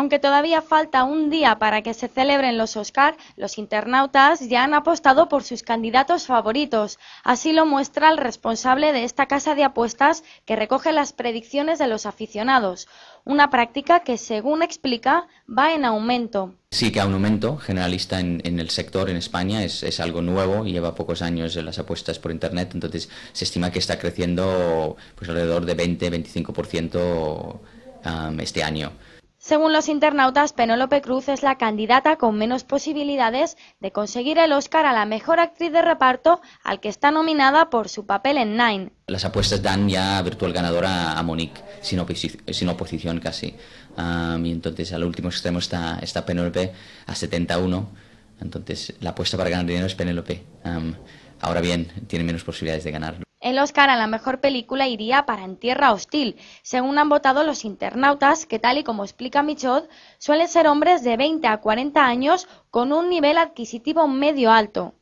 Aunque todavía falta un día para que se celebren los Oscar, los internautas ya han apostado por sus candidatos favoritos. Así lo muestra el responsable de esta casa de apuestas que recoge las predicciones de los aficionados. Una práctica que, según explica, va en aumento. Sí que a un aumento generalista en, el sector en España, es, algo nuevo, lleva pocos años en las apuestas por Internet, entonces se estima que está creciendo pues, alrededor de 20-25% este año. Según los internautas, Penélope Cruz es la candidata con menos posibilidades de conseguir el Oscar a la mejor actriz de reparto al que está nominada por su papel en Nine. Las apuestas dan ya virtual ganadora a Monique, sin, oposición, casi. y entonces al último extremo está, Penélope a 71. Entonces la apuesta para ganar dinero es Penélope. ahora bien, tiene menos posibilidades de ganar. El Oscar a la mejor película iría para En Tierra Hostil. Según han votado los internautas, que tal y como explica Michaud, suelen ser hombres de 20 a 40 años con un nivel adquisitivo medio alto.